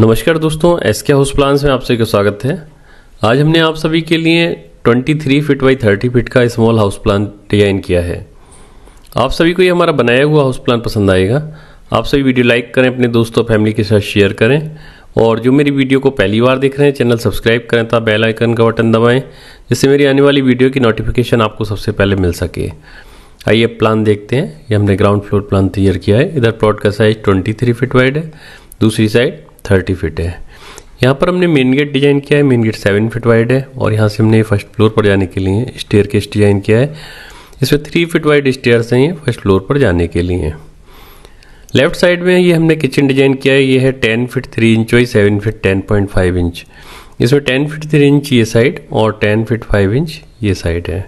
नमस्कार दोस्तों एस के हाउस प्लान्स में आप सभी का स्वागत है आज हमने आप सभी के लिए 23 फीट बाई 30 फीट का स्मॉल हाउस प्लान डिजाइन किया है आप सभी को ये हमारा बनाया हुआ हाउस प्लान पसंद आएगा आप सभी वीडियो लाइक करें अपने दोस्तों फैमिली के साथ शेयर करें और जो मेरी वीडियो को पहली बार देख रहे हैं चैनल सब्सक्राइब करें तो बेल आइकन का बटन दबाएं जिससे मेरी आने वाली वीडियो की नोटिफिकेशन आपको सबसे पहले मिल सके आइए प्लान देखते हैं ये हमने ग्राउंड फ्लोर प्लान तैयार किया है इधर प्लॉट का साइज 23 फीट वाइड है दूसरी साइड थर्टी फिट है यहाँ पर हमने मेन गेट डिज़ाइन किया है main gate seven feet wide है और यहाँ से हमने फर्स्ट फ्लोर पर जाने के लिए स्टेयर केस डिज़ाइन किया है इसमें थ्री फिट वाइड स्टेयर्स हैं ये फर्स्ट फ्लोर पर जाने के लिए लेफ्ट साइड में ये हमने किचन डिजाइन किया है ये है ten feet three inch by seven feet ten point five inch इसमें टेन फिट थ्री इंच ये साइड और टेन फिट फाइव इंच ये साइड है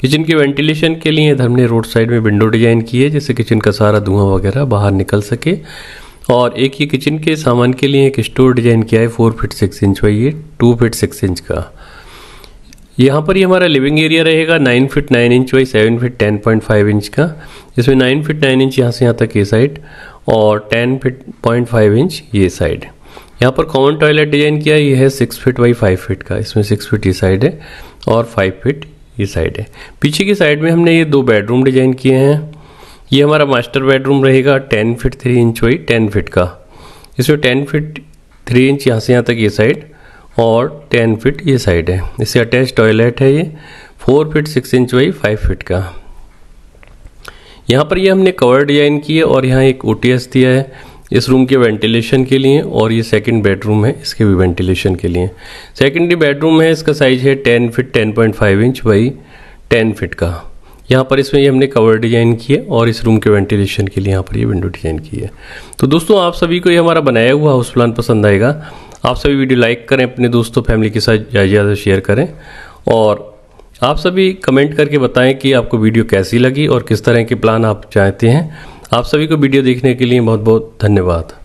किचन के वेंटिलेशन के लिए हमने रोड साइड में विंडो डिजाइन की है जिससे किचन का सारा धुआं वगैरह बाहर निकल सके और एक ये किचन के सामान के लिए एक स्टोर डिजाइन किया है four feet six inch by ये टू फिट सिक्स इंच का यहाँ पर ये हमारा लिविंग एरिया रहेगा nine feet nine inch by seven feet ten point five inch का इसमें नाइन फिट नाइन इंच यहाँ से यहाँ तक ये साइड और ten feet point five inch ये साइड यहाँ पर कॉमन टॉयलेट डिजाइन किया ये है six feet by five feet का इसमें सिक्स फिट ये साइड है और फाइव फिट ये साइड है पीछे की साइड में हमने ये दो बेडरूम डिजाइन किए हैं ये हमारा मास्टर बेडरूम रहेगा टेन फीट थ्री इंच वही टेन फीट का इसमें टेन फीट थ्री इंच यहाँ से यहाँ तक ये साइड और टेन फीट ये साइड है इससे अटैच टॉयलेट है ये फोर फीट सिक्स इंच वही फाइव फीट का यहाँ पर ये हमने कवर डिजाइन की है और यहाँ एक ओ दिया है इस रूम के वेंटिलेशन के लिए और ये सेकंड बेडरूम है इसके भी वेंटिलेशन के लिए सेकेंडरी बेडरूम है इसका साइज़ है ten feet ten point five inch by ten feet का यहाँ पर इसमें ये हमने कवर डिज़ाइन की है और इस रूम के वेंटिलेशन के लिए यहाँ पर ये विंडो डिज़ाइन की है तो दोस्तों आप सभी को ये हमारा बनाया हुआ हाउस प्लान पसंद आएगा आप सभी वीडियो लाइक करें अपने दोस्तों फैमिली के साथ ज़्यादा शेयर करें और आप सभी कमेंट करके बताएं कि आपको वीडियो कैसी लगी और किस तरह के प्लान आप चाहते हैं आप सभी को वीडियो देखने के लिए बहुत बहुत धन्यवाद